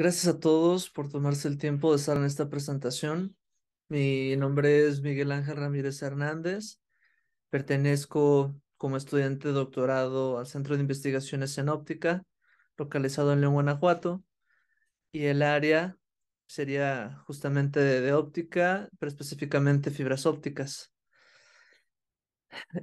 Gracias a todos por tomarse el tiempo de estar en esta presentación. Mi nombre es Miguel Ángel Ramírez Hernández. Pertenezco como estudiante de doctorado al Centro de Investigaciones en Óptica, localizado en León, Guanajuato. Y el área sería justamente de óptica, pero específicamente fibras ópticas.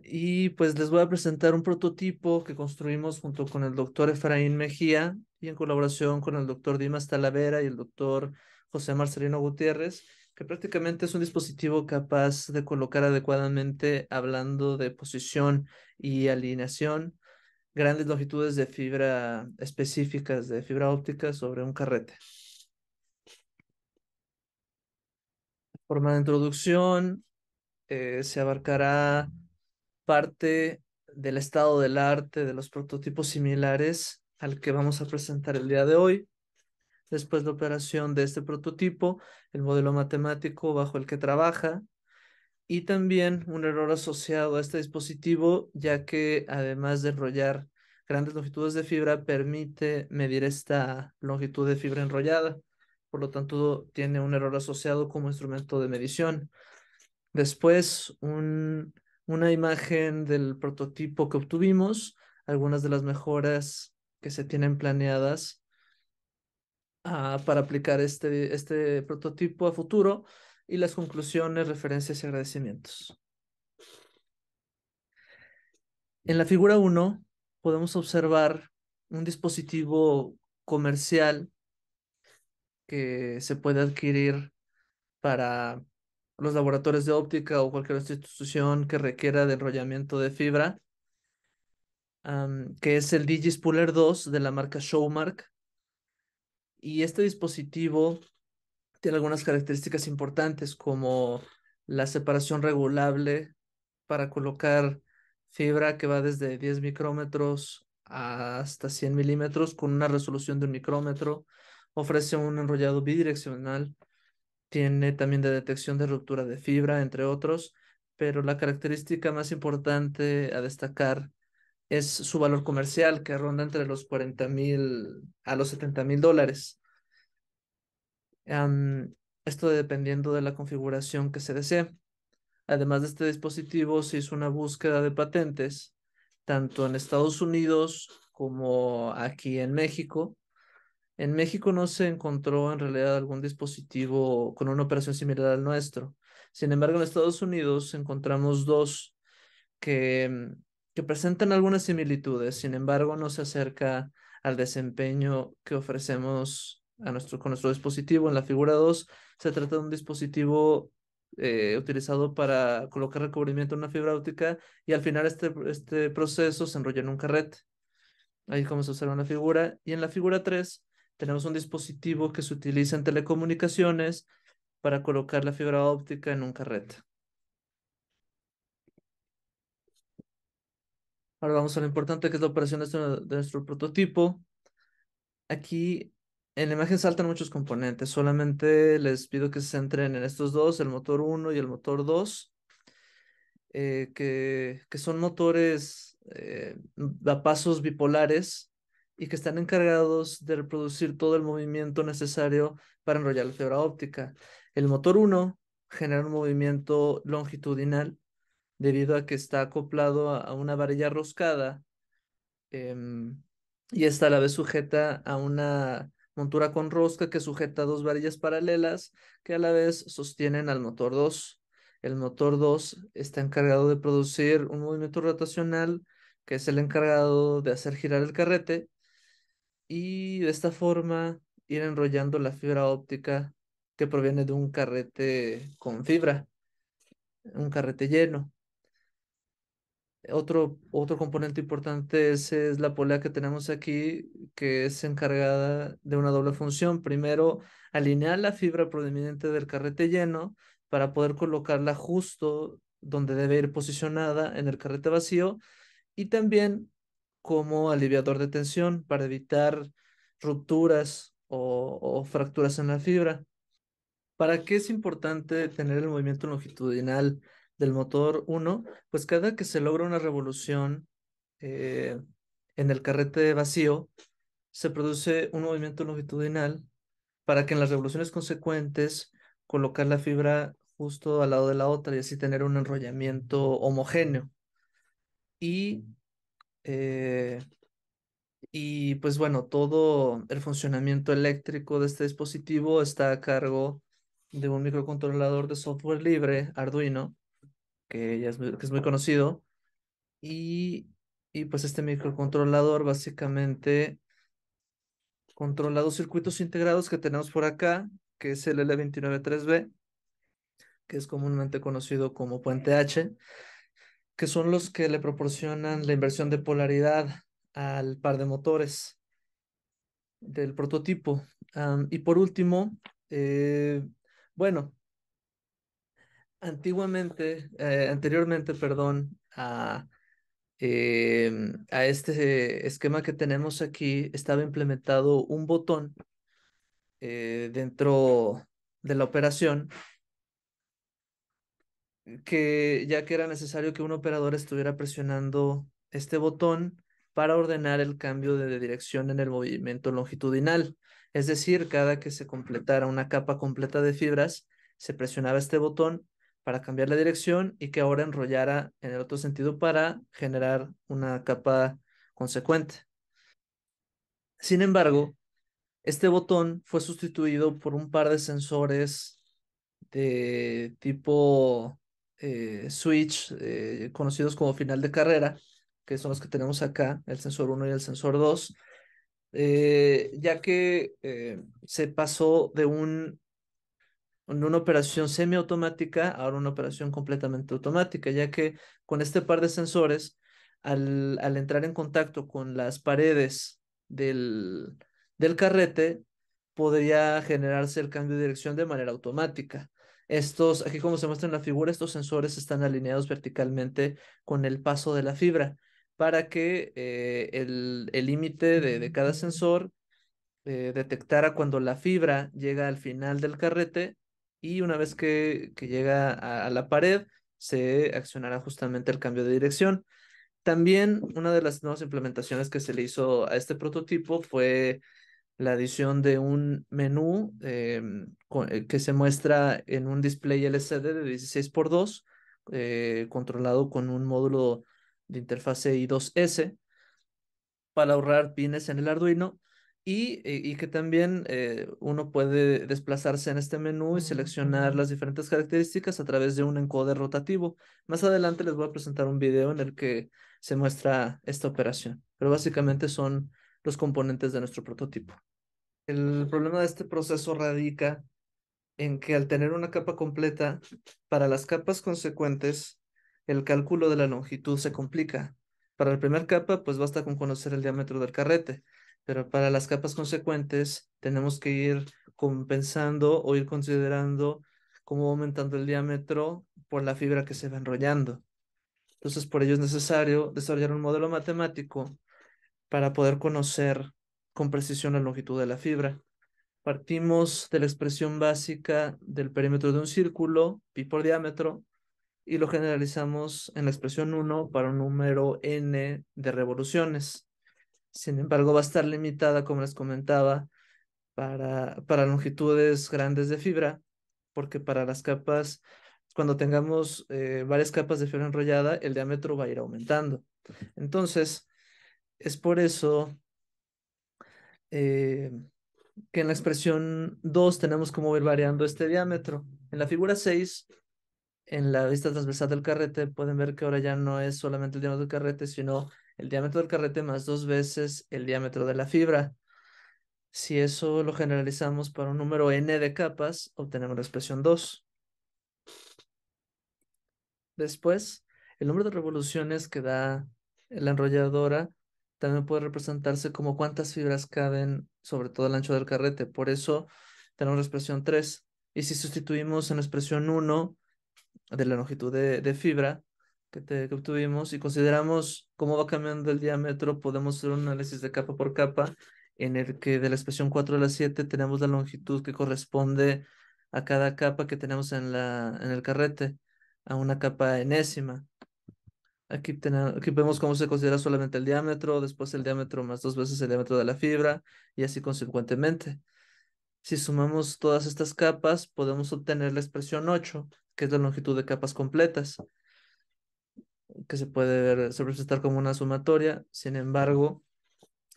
Y pues les voy a presentar un prototipo que construimos junto con el doctor Efraín Mejía y en colaboración con el doctor Dimas Talavera y el doctor José Marcelino Gutiérrez, que prácticamente es un dispositivo capaz de colocar adecuadamente, hablando de posición y alineación, grandes longitudes de fibra específicas de fibra óptica sobre un carrete. Forma de introducción, eh, se abarcará parte del estado del arte, de los prototipos similares al que vamos a presentar el día de hoy. Después la operación de este prototipo, el modelo matemático bajo el que trabaja y también un error asociado a este dispositivo, ya que además de enrollar grandes longitudes de fibra, permite medir esta longitud de fibra enrollada. Por lo tanto, tiene un error asociado como instrumento de medición. Después, un una imagen del prototipo que obtuvimos, algunas de las mejoras que se tienen planeadas ah, para aplicar este, este prototipo a futuro y las conclusiones, referencias y agradecimientos. En la figura 1 podemos observar un dispositivo comercial que se puede adquirir para los laboratorios de óptica o cualquier institución que requiera de enrollamiento de fibra, que es el DigiSpooler 2 de la marca Showmark. Y este dispositivo tiene algunas características importantes como la separación regulable para colocar fibra que va desde 10 micrómetros hasta 100 milímetros con una resolución de un micrómetro. Ofrece un enrollado bidireccional tiene también de detección de ruptura de fibra, entre otros, pero la característica más importante a destacar es su valor comercial, que ronda entre los 40 mil a los 70 mil dólares. esto dependiendo de la configuración que se desee. Además de este dispositivo, se hizo una búsqueda de patentes, tanto en Estados Unidos como aquí en México, en México no se encontró en realidad algún dispositivo con una operación similar al nuestro. Sin embargo, en Estados Unidos encontramos dos que, mm, presentan algunas similitudes, sin embargo, no se acerca al desempeño que ofrecemos a nuestro, con nuestro dispositivo. En la figura 2 se trata de un dispositivo eh, utilizado para colocar recubrimiento en una fibra óptica y al final este, este proceso se enrolla en un carrete. Ahí como se observa en la figura. Y en la figura 3 tenemos un dispositivo que se utiliza en telecomunicaciones para colocar la fibra óptica en un carrete. Ahora vamos a lo importante que es la operación de este, nuestro, prototipo. Aquí en la imagen saltan muchos componentes, solamente les pido que se centren en estos dos, el motor 1 y el motor 2, eh, que, que, son motores eh, a pasos bipolares, y que están encargados de reproducir todo el movimiento necesario para enrollar la fibra óptica. El motor 1 genera un movimiento longitudinal debido a que está acoplado a una varilla roscada em, y está a la vez sujeta a una montura con rosca que sujeta dos varillas paralelas que a la vez sostienen al motor 2. El motor 2 está encargado de producir un movimiento rotacional que es el encargado de hacer girar el carrete y de esta forma ir enrollando la fibra óptica que proviene de un carrete con fibra, un carrete lleno. Otro, otro componente importante es la polea que tenemos aquí, que es encargada de una doble función. Primero, alinear la fibra proveniente del carrete lleno para poder colocarla justo donde debe ir posicionada en el carrete vacío y también como aliviador de tensión para evitar rupturas o, fracturas en la fibra. ¿Para qué es importante tener el movimiento longitudinal del motor 1? Pues cada que se logra una revolución eh, en el carrete vacío, se produce un movimiento longitudinal para que en las revoluciones consecuentes colocar la fibra justo al lado de la otra y así tener un enrollamiento homogéneo. Y eh, y pues bueno, todo el funcionamiento eléctrico de este dispositivo está a cargo de un microcontrolador de software libre, Arduino, que es muy, conocido. Y, y pues este microcontrolador básicamente controla dos circuitos integrados que tenemos por acá, que es el L293B, que es comúnmente conocido como puente H, que son los que le proporcionan la inversión de polaridad al par de motores del prototipo. y por último, eh, bueno, antiguamente, eh, anteriormente, perdón, em, a este esquema que tenemos aquí estaba implementado un botón eh, dentro de la operación que ya que era necesario que un operador estuviera presionando este botón para ordenar el cambio de dirección en el movimiento longitudinal. Es decir, cada que se completara una capa completa de fibras, se presionaba este botón para cambiar la dirección y que ahora enrollara en el otro sentido para generar una capa consecuente. Sin embargo, este botón fue sustituido por un par de sensores de tipo eh, switch eh, conocidos como final de carrera, que son los que tenemos acá, el sensor 1 y el sensor 2, eh, ya que se pasó de un, una operación semiautomática a una operación completamente automática, ya que con este par de sensores, al, al entrar en contacto con las paredes del, del carrete, podría generarse el cambio de dirección de manera automática. Estos, aquí como se muestra en la figura, estos sensores están alineados verticalmente con el paso de la fibra para que eh, el límite de, cada sensor eh, detectara cuando la fibra llega al final del carrete y una vez que, llega a, la pared se accionará justamente el cambio de dirección. También una de las nuevas implementaciones que se le hizo a este prototipo fue la adición de un menú em, eh, que se muestra en un display LCD de 16x2, eh, controlado con un módulo de interfase I2S para ahorrar pines en el Arduino y, eh, que también uno puede desplazarse en este menú y mm, seleccionar las diferentes características a través de un encoder rotativo. Más adelante les voy a presentar un video en el que se muestra esta operación, pero básicamente son los componentes de nuestro prototipo. El problema de este proceso radica en que al tener una capa completa, para las capas consecuentes, el cálculo de la longitud se complica. Para la primera capa, pues basta con conocer el diámetro del carrete, pero para las capas consecuentes tenemos que ir compensando o ir considerando cómo aumentando el diámetro por la fibra que se va enrollando. Entonces, por ello es necesario desarrollar un modelo matemático para poder conocer con precisión la longitud de la fibra. Partimos de la expresión básica del perímetro de un círculo, pi por diámetro, y lo generalizamos en la expresión 1 para un número n de revoluciones. Sin embargo, va a estar limitada, como les comentaba, para, para longitudes grandes de fibra, porque para las capas, cuando tengamos eh, varias capas de fibra enrollada, el diámetro va a ir aumentando. Entonces, es por eso eh, que en la expresión 2 tenemos como ir variando este diámetro. En la figura 6, en la vista transversal del carrete, pueden ver que ahora ya no es solamente el diámetro del carrete, sino el diámetro del carrete más dos veces el diámetro de la fibra. Si eso lo generalizamos para un número n de capas, obtenemos la expresión 2. Después, el número de revoluciones que da la enrolladora también puede representarse como cuántas fibras caben sobre todo el ancho del carrete. Por eso tenemos la expresión 3. Y si sustituimos en la expresión 1 de la longitud de, fibra que, obtuvimos y consideramos cómo va cambiando el diámetro, podemos hacer un análisis de capa por capa en el que de la expresión 4 a la 7 tenemos la longitud que corresponde a cada capa que tenemos en, la, en el carrete, a una capa enésima. Aquí, vemos cómo se considera solamente el diámetro, después el diámetro más dos veces el diámetro de la fibra y así consecuentemente. Si sumamos todas estas capas, podemos obtener la expresión 8, que es la longitud de capas completas, que se puede representar como una sumatoria. Sin embargo,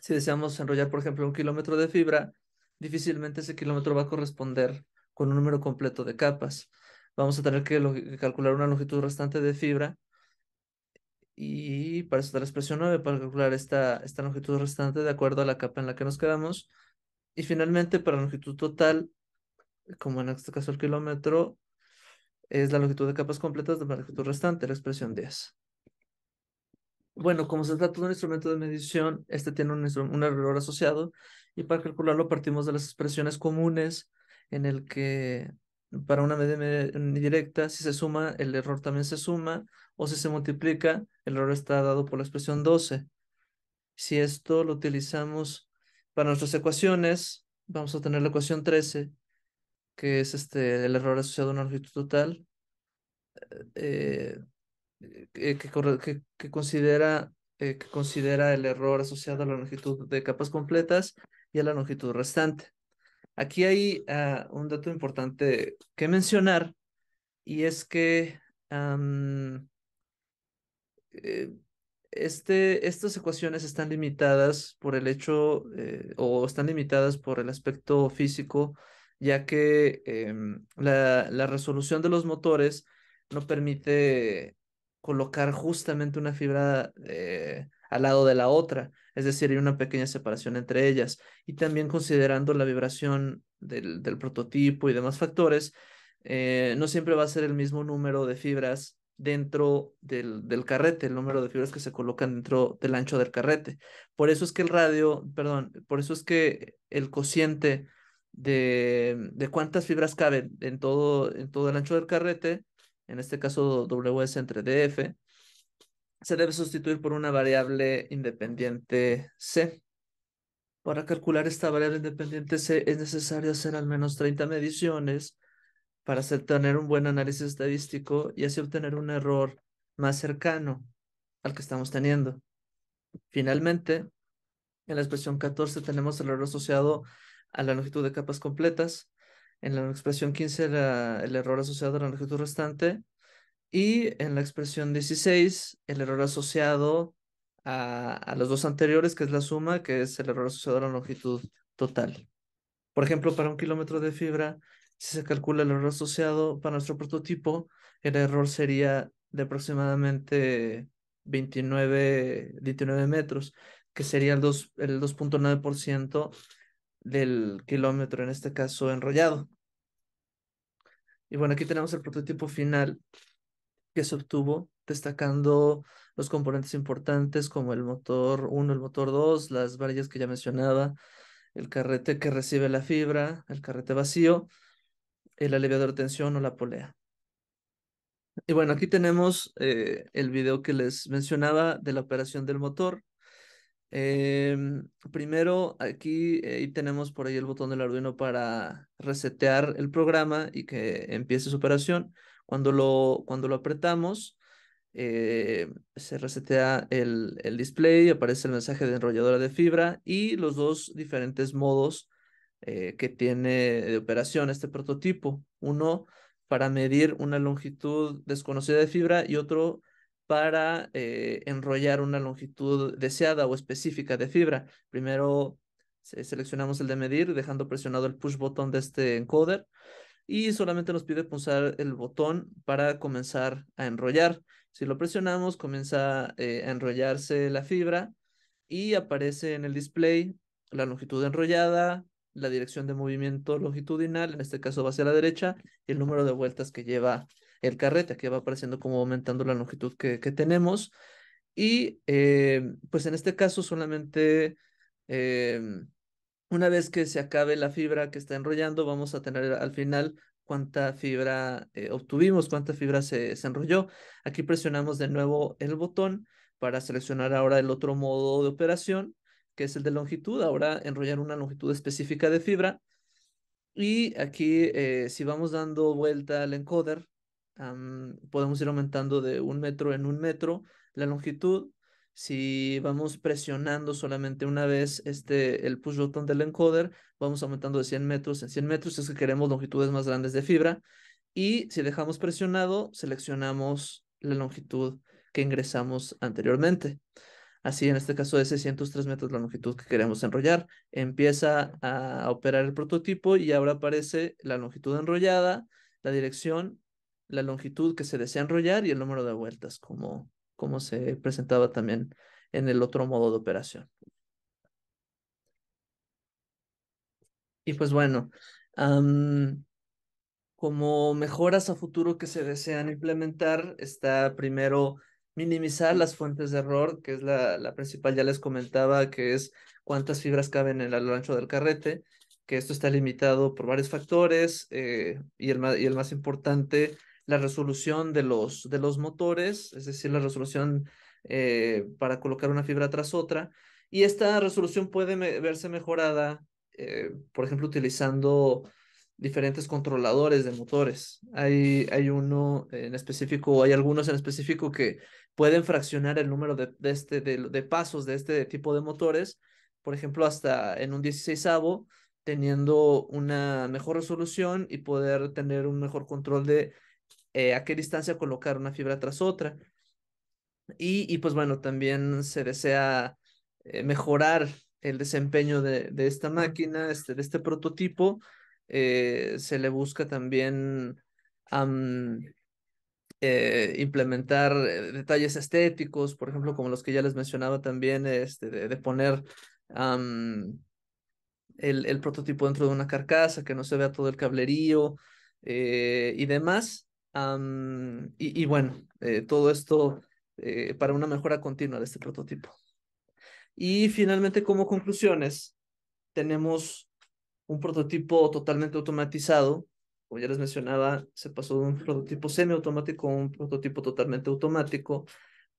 si deseamos enrollar, por ejemplo, un kilómetro de fibra, difícilmente ese kilómetro va a corresponder con un número completo de capas. Vamos a tener que calcular una longitud restante de fibra y para la expresión 9 para calcular esta, esta longitud restante de acuerdo a la capa en la que nos quedamos. Y finalmente, para la longitud total, como en este caso el kilómetro, es la longitud de capas completas de la longitud restante, la expresión 10. Bueno, como se trata de un instrumento de medición, este tiene un, un error asociado y para calcularlo partimos de las expresiones comunes en el que para una medida indirecta, si se suma, el error también se suma, o si se multiplica, el error está dado por la expresión 12. Si esto lo utilizamos para nuestras ecuaciones, vamos a tener la ecuación 13, que es este, el error asociado a una longitud total, eh, eh, considera, eh, que considera el error asociado a la longitud de capas completas y a la longitud restante. Aquí hay ah, un dato importante que mencionar y es que eh, este, estas ecuaciones están limitadas por el hecho eh, o están limitadas por el aspecto físico, ya que em, la, resolución de los motores no permite colocar justamente una fibra eh, al lado de la otra es decir, hay una pequeña separación entre ellas. Y también considerando la vibración del, prototipo y demás factores, eh, no siempre va a ser el mismo número de fibras dentro del, carrete, el número de fibras que se colocan dentro del ancho del carrete. Por eso es que el radio, perdón, por eso es que el cociente de, cuántas fibras caben en todo, en todo el ancho del carrete, en este caso WS entre DF, se debe sustituir por una variable independiente C. Para calcular esta variable independiente C es necesario hacer al menos 30 mediciones para tener un buen análisis estadístico y así obtener un error más cercano al que estamos teniendo. Finalmente, en la expresión 14 tenemos el error asociado a la longitud de capas completas. En la expresión 15 el error asociado a la longitud restante y en la expresión 16, el error asociado a, los dos anteriores, que es la suma, que es el error asociado a la longitud total. Por ejemplo, para un kilómetro de fibra, si se calcula el error asociado para nuestro prototipo, el error sería de aproximadamente 29, metros, que sería el 2.9% del kilómetro, en este caso enrollado. Y bueno, aquí tenemos el prototipo final que se obtuvo, destacando los componentes importantes como el motor 1, el motor 2, las varillas que ya mencionaba, el carrete que recibe la fibra, el carrete vacío, el aliviador de tensión o la polea. Y bueno, aquí tenemos eh, el video que les mencionaba de la operación del motor. Em, primero, aquí eh, tenemos por ahí el botón del Arduino para resetear el programa y que empiece su operación. Cuando lo, cuando lo apretamos, eh, se resetea el, el display, aparece el mensaje de enrolladora de fibra y los dos diferentes modos eh, que tiene de operación este prototipo. Uno para medir una longitud desconocida de fibra y otro para eh, enrollar una longitud deseada o específica de fibra. Primero seleccionamos el de medir dejando presionado el push button de este encoder y solamente nos pide pulsar el botón para comenzar a enrollar. Si lo presionamos, comienza eh, a enrollarse la fibra y aparece en el display la longitud enrollada, la dirección de movimiento longitudinal, en este caso va hacia la derecha, y el número de vueltas que lleva el carrete, Aquí va apareciendo como aumentando la longitud que, tenemos. Y eh, pues en este caso solamente eh, una vez que se acabe la fibra que está enrollando, vamos a tener al final cuánta fibra eh, obtuvimos, cuánta fibra se, enrolló. Aquí presionamos de nuevo el botón para seleccionar ahora el otro modo de operación, que es el de longitud. Ahora enrollar una longitud específica de fibra. Y aquí, eh, si vamos dando vuelta al encoder, podemos ir aumentando de un metro en un metro la longitud si vamos presionando solamente una vez este, el push button del encoder, vamos aumentando de 100 metros en 100 metros, es que queremos longitudes más grandes de fibra. Y si dejamos presionado, seleccionamos la longitud que ingresamos anteriormente. Así, en este caso es 603 metros la longitud que queremos enrollar. Empieza a operar el prototipo y ahora aparece la longitud enrollada, la dirección, la longitud que se desea enrollar y el número de vueltas como, como se presentaba también en el otro modo de operación. Y pues bueno, como mejoras a futuro que se desean implementar, está primero minimizar las fuentes de error, que es la, principal, ya les comentaba, que es cuántas fibras caben en el ancho del carrete, que esto está limitado por varios factores eh, y, y el más importante la resolución de los, de los motores, es decir, la resolución eh, para colocar una fibra tras otra. Y esta resolución puede verse mejorada, eh, por ejemplo, utilizando diferentes controladores de motores. Hay, hay uno en específico, hay algunos en específico que pueden fraccionar el número de, este, de, pasos de este tipo de motores, por ejemplo, hasta en un 16 teniendo una mejor resolución y poder tener un mejor control de eh, a qué distancia colocar una fibra tras otra. Y, y pues bueno, también se desea eh, mejorar el desempeño de, esta máquina, este, de este prototipo. Eh, se le busca también implementar detalles estéticos, por ejemplo, como los que ya les mencionaba también, este, de, poner el, prototipo dentro de una carcasa, que no se vea todo el cablerío y demás y, bueno, eh, todo esto eh, para una mejora continua de este prototipo. Y finalmente, como conclusiones, tenemos un prototipo totalmente automatizado. Como ya les mencionaba, se pasó de un prototipo semiautomático a un prototipo totalmente automático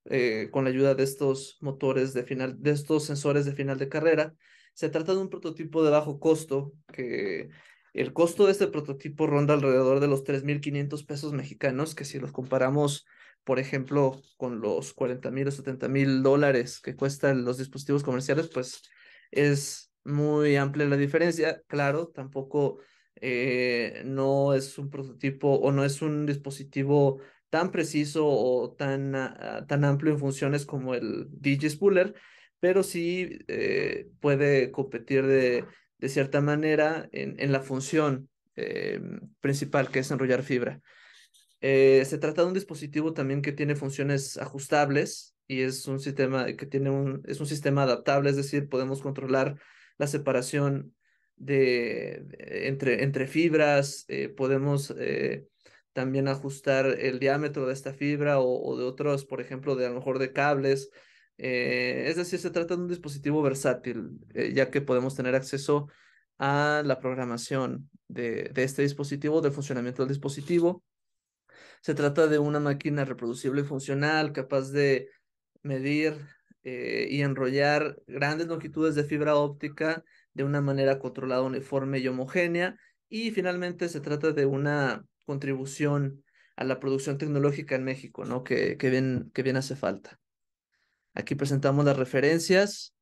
eh, con la ayuda de estos motores de final, de estos sensores de final de carrera. Se trata de un prototipo de bajo costo que el costo de este prototipo ronda alrededor de los 3.500 pesos mexicanos, que si los comparamos, por ejemplo, con los 40.000 o 70.000 dólares que cuestan los dispositivos comerciales, pues es muy amplia la diferencia. Claro, tampoco eh, no es un prototipo o no es un dispositivo tan preciso o tan, ah, tan amplio en funciones como el DJ pero sí eh, puede competir de de cierta manera, en, la función em, principal, que es enrollar fibra. Eh, se trata de un dispositivo también que tiene funciones ajustables y es un sistema que tiene un, es un sistema adaptable, es decir, podemos controlar la separación de, entre, entre fibras, eh, podemos eh, también ajustar el diámetro de esta fibra o, o, de otros, por ejemplo, de a lo mejor de cables, eh, es decir, se trata de un dispositivo versátil, eh, ya que podemos tener acceso a la programación de, este dispositivo, del funcionamiento del dispositivo. Se trata de una máquina reproducible y funcional, capaz de medir eh, y enrollar grandes longitudes de fibra óptica de una manera controlada, uniforme y homogénea. Y finalmente se trata de una contribución a la producción tecnológica en México, ¿no? que bien, que bien hace falta. Aquí presentamos las referencias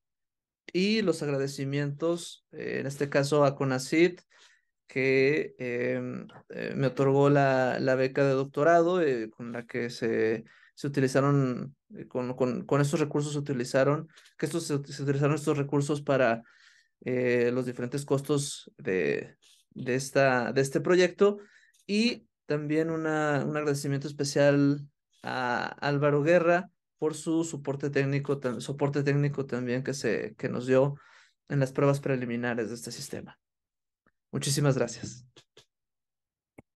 y los agradecimientos, eh, en este caso a CONACIT, que em, eh, me otorgó la, la, beca de doctorado eh, con la que se, se utilizaron, con, con, con, estos recursos se utilizaron, que estos, se, utilizaron estos recursos para los diferentes costos de, de, esta, de este proyecto y también una, un agradecimiento especial a Álvaro Guerra, por su soporte técnico, soporte técnico también que, se, que nos dio en las pruebas preliminares de este sistema. Muchísimas gracias.